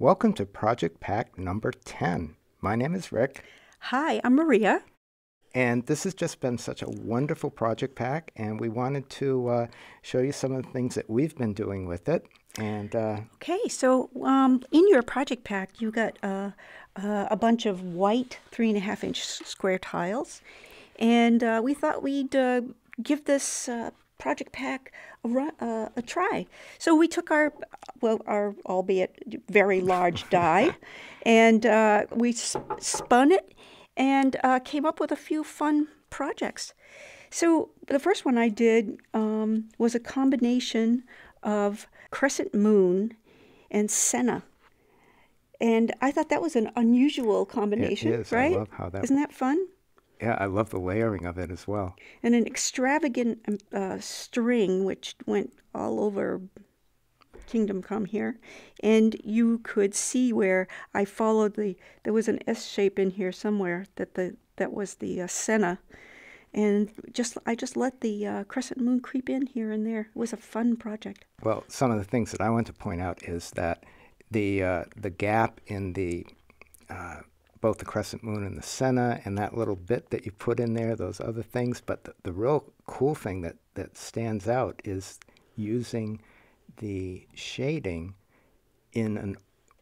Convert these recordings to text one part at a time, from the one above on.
Welcome to Project Pack number 10. My name is Rick. Hi, I'm Maria. And this has just been such a wonderful project pack, and we wanted to uh, show you some of the things that we've been doing with it. And uh, okay, so um, in your project pack, you got uh, uh a bunch of white three and a half inch square tiles, and uh, we thought we'd uh, give this Project Pack a, uh, a try. So we took our, well, our albeit very large die, and uh, we spun it and uh, came up with a few fun projects. So the first one I did um, was a combination of crescent moon and senna. And I thought that was an unusual combination, it is. right? I love how that Isn't that fun? Yeah, I love the layering of it as well. And an extravagant um, uh, string, which went all over Kingdom Come here. And you could see where I followed the, there was an S shape in here somewhere that the that was the uh, Senna. And just I just let the uh, crescent moon creep in here and there. It was a fun project. Well, some of the things that I want to point out is that the uh, the gap in the uh, both the crescent moon and the senna and that little bit that you put in there, those other things. But the, the real cool thing that, that stands out is using the shading in an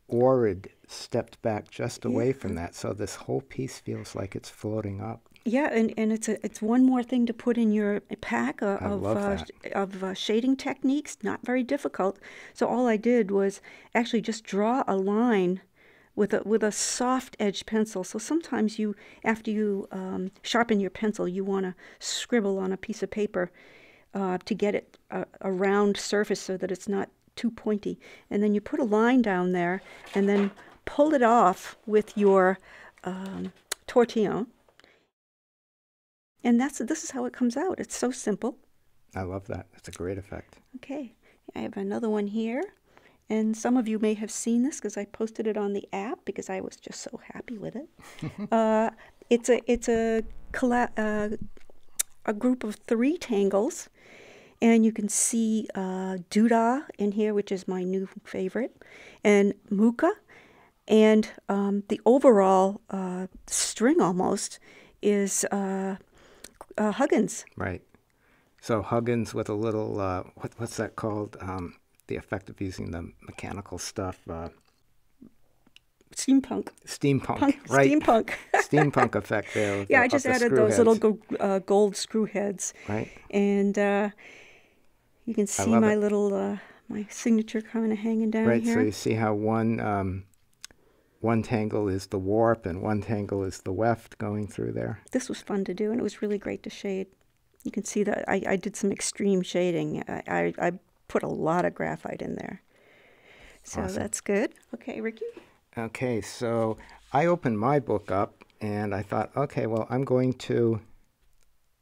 orid stepped back just away yeah. from that. So this whole piece feels like it's floating up. Yeah, and, and it's a, it's one more thing to put in your pack uh, of uh, of uh, shading techniques. Not very difficult. So all I did was actually just draw a line with a, with a soft edge pencil. So sometimes you, after you um, sharpen your pencil, you want to scribble on a piece of paper uh, to get it a, uh, a, round surface so that it's not too pointy. And then you put a line down there and then pull it off with your um, tortillon. And that's this is how it comes out. It's so simple. I love that. That's a great effect. Okay. I have another one here. And some of you may have seen this because I posted it on the app because I was just so happy with it. uh, it's a it's a uh, a group of three tangles, and you can see uh, Duda in here, which is my new favorite, and Muka, and um, the overall uh, string almost is uh, uh, Huggins. Right. So Huggins with a little uh, what, what's that called? Um, the effect of using the mechanical stuff. Uh, steampunk. Steampunk, Punk, right? Steampunk. steampunk effect there. Yeah, the, I just added those heads. little go, uh, gold screw heads. Right. And uh, you can see my it. little uh, my signature kind of hanging down right, here. Right. So you see how one um, one tangle is the warp and one tangle is the weft going through there. This was fun to do, and it was really great to shade. You can see that I, I did some extreme shading. I, I, I put a lot of graphite in there. So awesome. that's good. Okay, Ricky? Okay, so I opened my book up and I thought, okay, well, I'm going to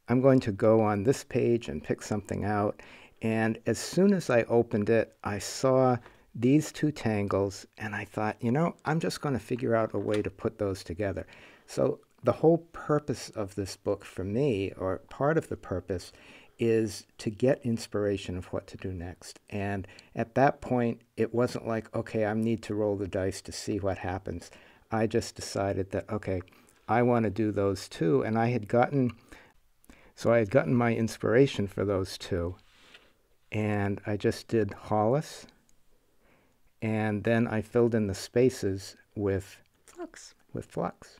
I'm going to go on this page and pick something out. And as soon as I opened it, I saw these two tangles and I thought, you know, I'm just going to figure out a way to put those together. So the whole purpose of this book for me, or part of the purpose, is to get inspiration of what to do next. And at that point, it wasn't like, okay, I need to roll the dice to see what happens. I just decided that, okay, I want to do those two. And I had gotten, so I had gotten my inspiration for those two. And I just did Hollis. And then I filled in the spaces with flux. With flux.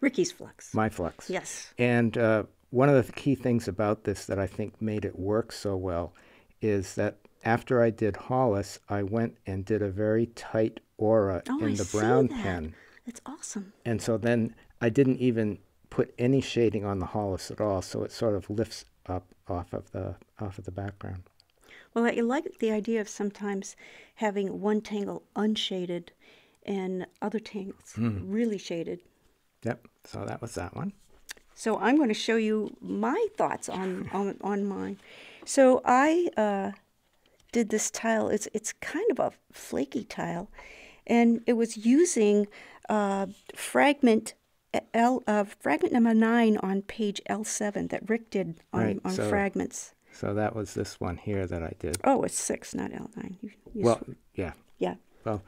Ricky's flux. My flux. Yes. And, uh, one of the key things about this that I think made it work so well is that after I did Hollis, I went and did a very tight aura oh, in I the brown that. pen. That's awesome. And so then I didn't even put any shading on the Hollis at all, so it sort of lifts up off of the off of the background. Well, I like the idea of sometimes having one tangle unshaded and other tangles mm. really shaded. Yep. So that was that one. So I'm going to show you my thoughts on, on, on mine. So I uh, did this tile. It's, it's kind of a flaky tile. And it was using uh, fragment L, uh, fragment number 9 on page L7 that Rick did on, right, on so, fragments. So that was this one here that I did. Oh, it's 6, not L9. well, yeah. Yeah. Well,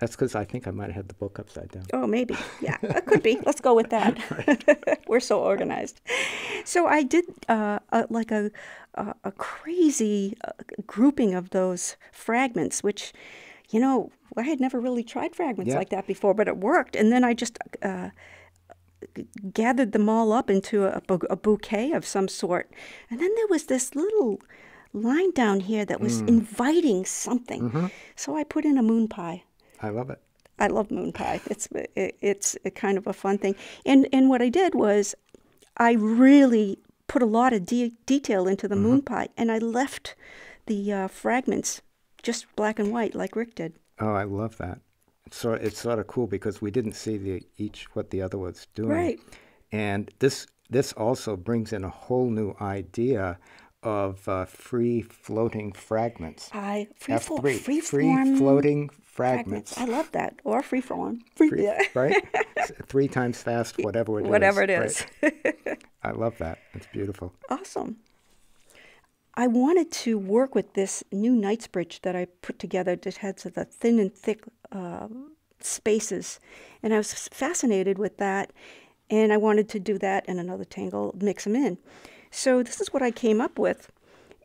that's because I think I might have had the book upside down. Oh, maybe. Yeah, it could be. Let's go with that. We're so organized. So I did uh, a, like a, a, a crazy uh, grouping of those fragments, which, you know, I had never really tried fragments yeah. like that before, but it worked. And then I just uh, gathered them all up into a, a bouquet of some sort. And then there was this little line down here that was mm. inviting something. Mm -hmm. So I put in a moon pie. I love it. I love moon pie. It's it's kind of a fun thing. And and what I did was, I really put a lot of de detail into the mm -hmm. moon mm-hmm. pie, and I left the uh, fragments just black and white, like Rick did. Oh, I love that. So it's sort of cool because we didn't see the each what the other was doing. Right. And this this also brings in a whole new idea of uh, free floating fragments. I free, F3, free, free floating fragments. fragments. I love that. Or free form. Free, free yeah. right? Three times fast, whatever it whatever is. Whatever it is. Right? I love that. It's beautiful. Awesome. I wanted to work with this new Knightsbridge that I put together that had the thin and thick uh, spaces. And I was fascinated with that. And I wanted to do that and another tangle, mix them in. So this is what I came up with.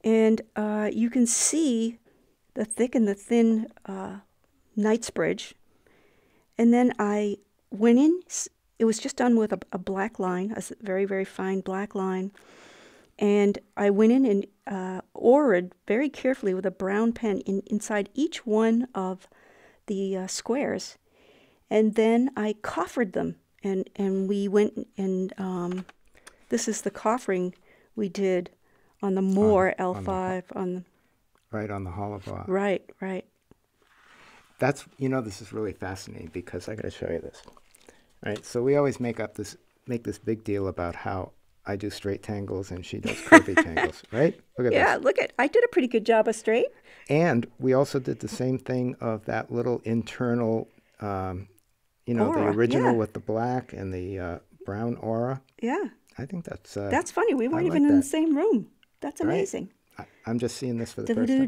And uh, you can see the thick and the thin uh, Knightsbridge. And then I went in, it was just done with a, a, black line, a very, very fine black line. And I went in and uh, very carefully with a brown pen in, inside each one of the uh, squares. And then I coffered them. And, and we went and um, this is the coffering we did on the Moore L5 on, on the right on the Hall of Awe. Right, right. That's you know this is really fascinating because I got to show you this. All right, so we always make up this make this big deal about how I do straight tangles and she does curvy tangles, right? Look at yeah, this. look at I did a pretty good job of straight. And we also did the same thing of that little internal, um, you know, aura, the original yeah. with the black and the uh, brown aura. Yeah. I think that's. Uh, that's funny. We weren't like even that. in the same room. That's amazing. Right? I, am just seeing this for the first time. or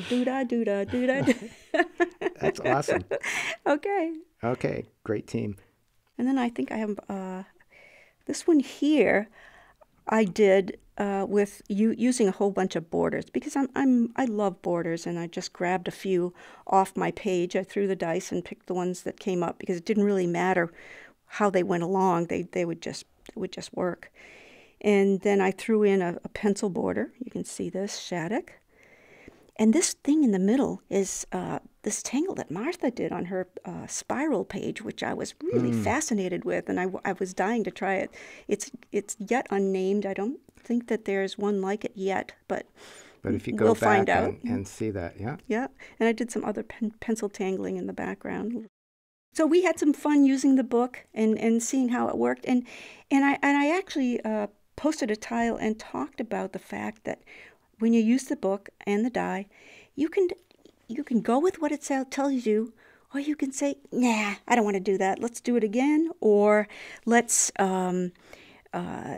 do da do da do da. That's awesome. okay. Okay, great team. And then I think I have uh, this one here. I did uh, with you using a whole bunch of borders because I'm, I'm I love borders and I just grabbed a few off my page. I threw the dice and picked the ones that came up because it didn't really matter how they went along. They they would just it would just work. And then I threw in a, a pencil border. You can see this, Shattuck, And this thing in the middle is uh, this tangle that Martha did on her uh, spiral page, which I was really mm. fascinated with, and I, I was dying to try it. It's it's yet unnamed. I don't think that there's one like it yet, but but if you go we'll back find out. And, and see that, yeah, yeah. And I did some other pen, pencil tangling in the background. So we had some fun using the book and, and seeing how it worked. And, and, I, and I actually uh, posted a tile and talked about the fact that when you use the book and the die, you can, you can go with what it tells you, or you can say, nah, I don't want to do that. Let's do it again, or let's um, uh,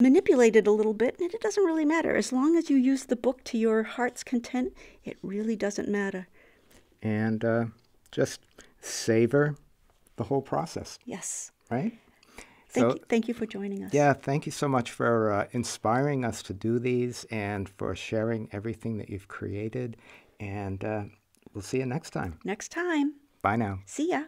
manipulate it a little bit, and it doesn't really matter. As long as you use the book to your heart's content, it really doesn't matter. And uh, just savor the whole process. Yes. Right? Thank, so, you, thank you for joining us. Yeah, thank you so much for uh, inspiring us to do these and for sharing everything that you've created. And uh, we'll see you next time. Next time. Bye now. See ya.